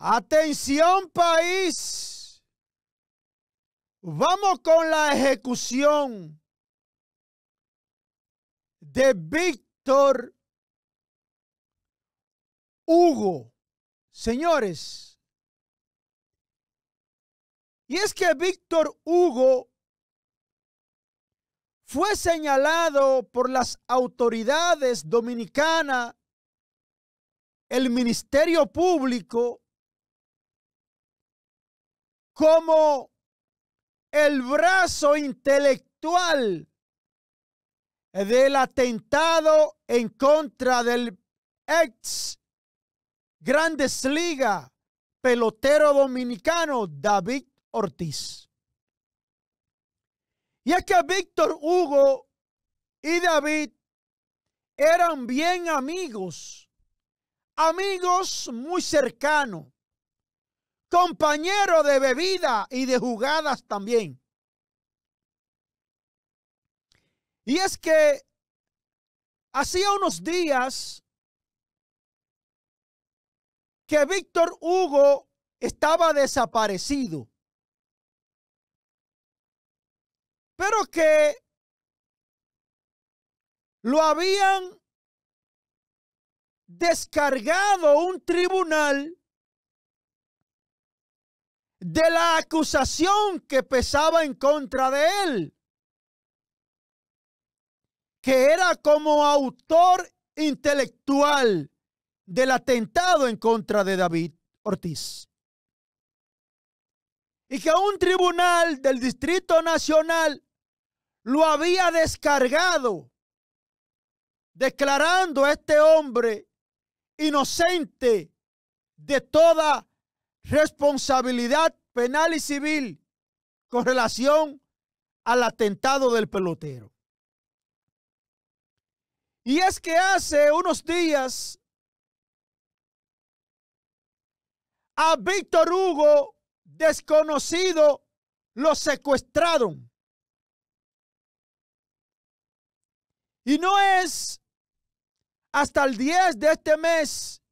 Atención país. Vamos con la ejecución de Víctor Hugo. Señores, y es que Víctor Hugo fue señalado por las autoridades dominicanas, el Ministerio Público, como el brazo intelectual del atentado en contra del ex Grandes Liga, pelotero dominicano David Ortiz. Y es que Víctor Hugo y David eran bien amigos, amigos muy cercanos compañero de bebida y de jugadas también. Y es que hacía unos días que Víctor Hugo estaba desaparecido, pero que lo habían descargado un tribunal de la acusación que pesaba en contra de él, que era como autor intelectual del atentado en contra de David Ortiz. Y que un tribunal del Distrito Nacional lo había descargado, declarando a este hombre inocente de toda responsabilidad penal y civil con relación al atentado del pelotero. Y es que hace unos días a Víctor Hugo, desconocido, lo secuestraron. Y no es hasta el 10 de este mes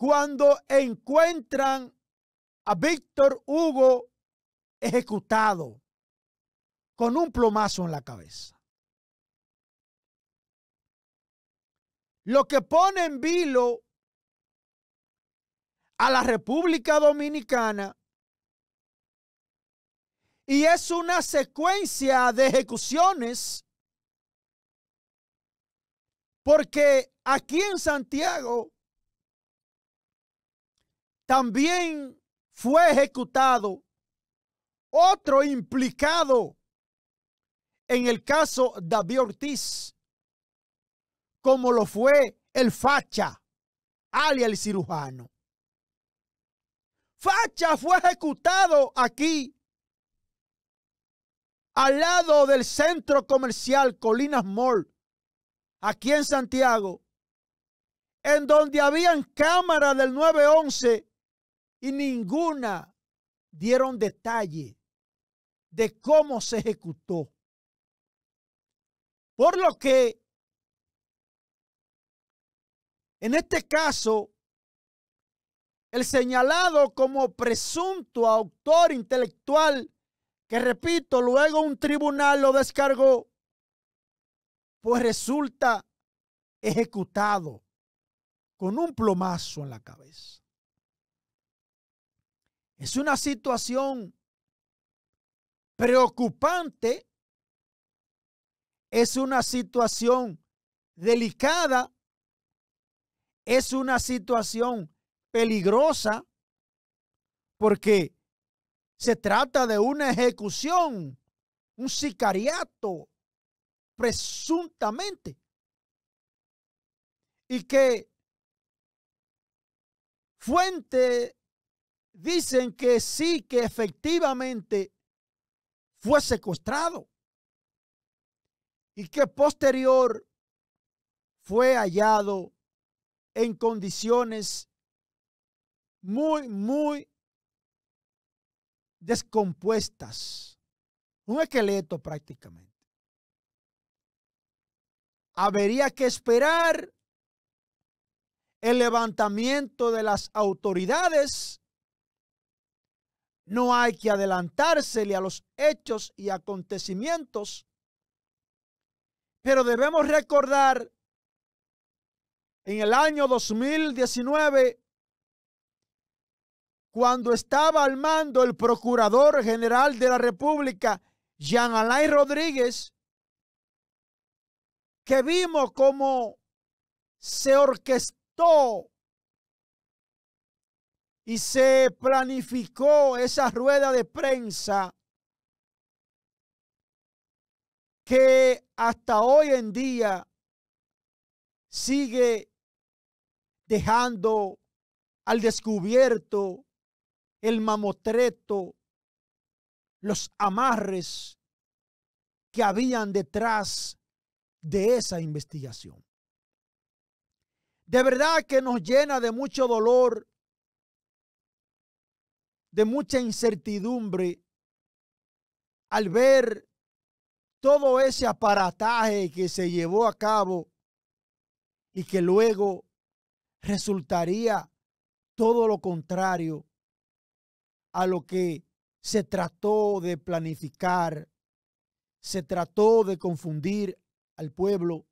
cuando encuentran a Víctor Hugo ejecutado con un plomazo en la cabeza. Lo que pone en vilo a la República Dominicana y es una secuencia de ejecuciones porque aquí en Santiago también fue ejecutado otro implicado en el caso David Ortiz, como lo fue el Facha, alias el cirujano. Facha fue ejecutado aquí, al lado del centro comercial Colinas Mall, aquí en Santiago, en donde habían cámaras del 911 y ninguna dieron detalle de cómo se ejecutó. Por lo que, en este caso, el señalado como presunto autor intelectual, que repito, luego un tribunal lo descargó, pues resulta ejecutado con un plomazo en la cabeza. Es una situación preocupante, es una situación delicada, es una situación peligrosa, porque se trata de una ejecución, un sicariato, presuntamente, y que fuente dicen que sí, que efectivamente fue secuestrado y que posterior fue hallado en condiciones muy, muy descompuestas, un esqueleto prácticamente. Habría que esperar el levantamiento de las autoridades no hay que adelantársele a los hechos y acontecimientos, pero debemos recordar en el año 2019, cuando estaba al mando el Procurador General de la República, Jean Alain Rodríguez, que vimos cómo se orquestó y se planificó esa rueda de prensa que hasta hoy en día sigue dejando al descubierto el mamotreto, los amarres que habían detrás de esa investigación. De verdad que nos llena de mucho dolor de mucha incertidumbre al ver todo ese aparataje que se llevó a cabo y que luego resultaría todo lo contrario a lo que se trató de planificar, se trató de confundir al pueblo.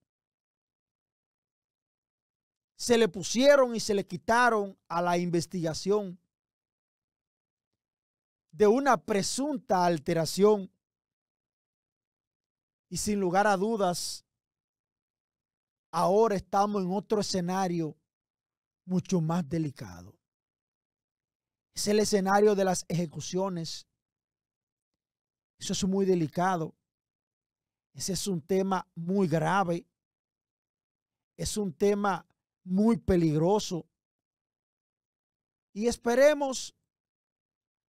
Se le pusieron y se le quitaron a la investigación de una presunta alteración. Y sin lugar a dudas, ahora estamos en otro escenario mucho más delicado. Es el escenario de las ejecuciones. Eso es muy delicado. Ese es un tema muy grave. Es un tema muy peligroso. Y esperemos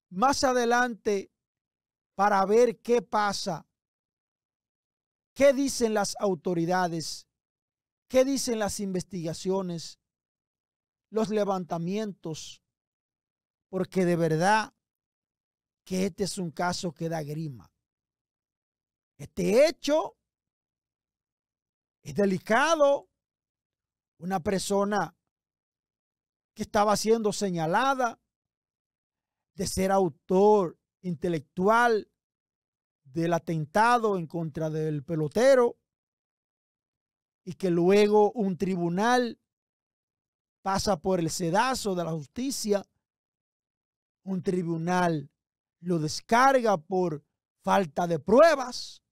más adelante para ver qué pasa, qué dicen las autoridades, qué dicen las investigaciones, los levantamientos, porque de verdad que este es un caso que da grima. Este hecho es delicado. Una persona que estaba siendo señalada, de ser autor intelectual del atentado en contra del pelotero y que luego un tribunal pasa por el sedazo de la justicia, un tribunal lo descarga por falta de pruebas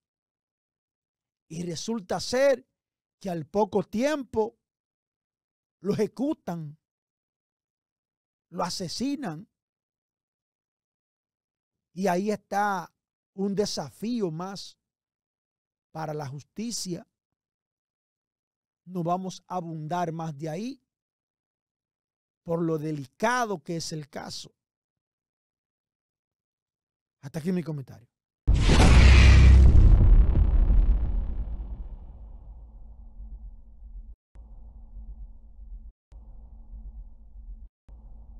y resulta ser que al poco tiempo lo ejecutan, lo asesinan y ahí está un desafío más para la justicia. No vamos a abundar más de ahí por lo delicado que es el caso. Hasta aquí mi comentario.